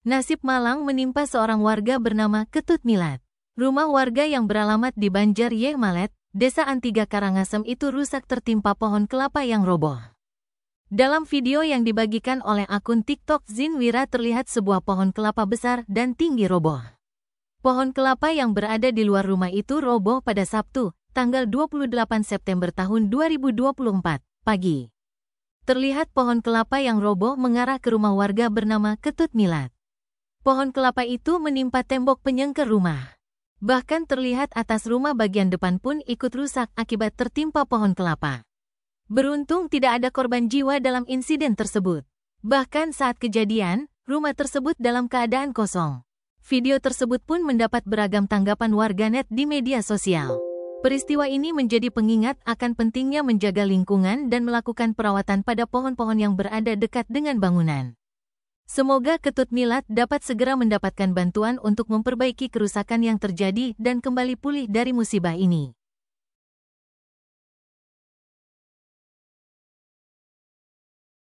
Nasib malang menimpa seorang warga bernama Ketut Milat. Rumah warga yang beralamat di Banjar Yeh Malet, Desa Antiga Karangasem itu rusak tertimpa pohon kelapa yang roboh. Dalam video yang dibagikan oleh akun TikTok Zinwira terlihat sebuah pohon kelapa besar dan tinggi roboh. Pohon kelapa yang berada di luar rumah itu roboh pada Sabtu, tanggal 28 September tahun 2024, pagi. Terlihat pohon kelapa yang roboh mengarah ke rumah warga bernama Ketut Milat pohon kelapa itu menimpa tembok penyengker rumah. Bahkan terlihat atas rumah bagian depan pun ikut rusak akibat tertimpa pohon kelapa. Beruntung tidak ada korban jiwa dalam insiden tersebut. Bahkan saat kejadian, rumah tersebut dalam keadaan kosong. Video tersebut pun mendapat beragam tanggapan warganet di media sosial. Peristiwa ini menjadi pengingat akan pentingnya menjaga lingkungan dan melakukan perawatan pada pohon-pohon yang berada dekat dengan bangunan. Semoga Ketut Milat dapat segera mendapatkan bantuan untuk memperbaiki kerusakan yang terjadi dan kembali pulih dari musibah ini.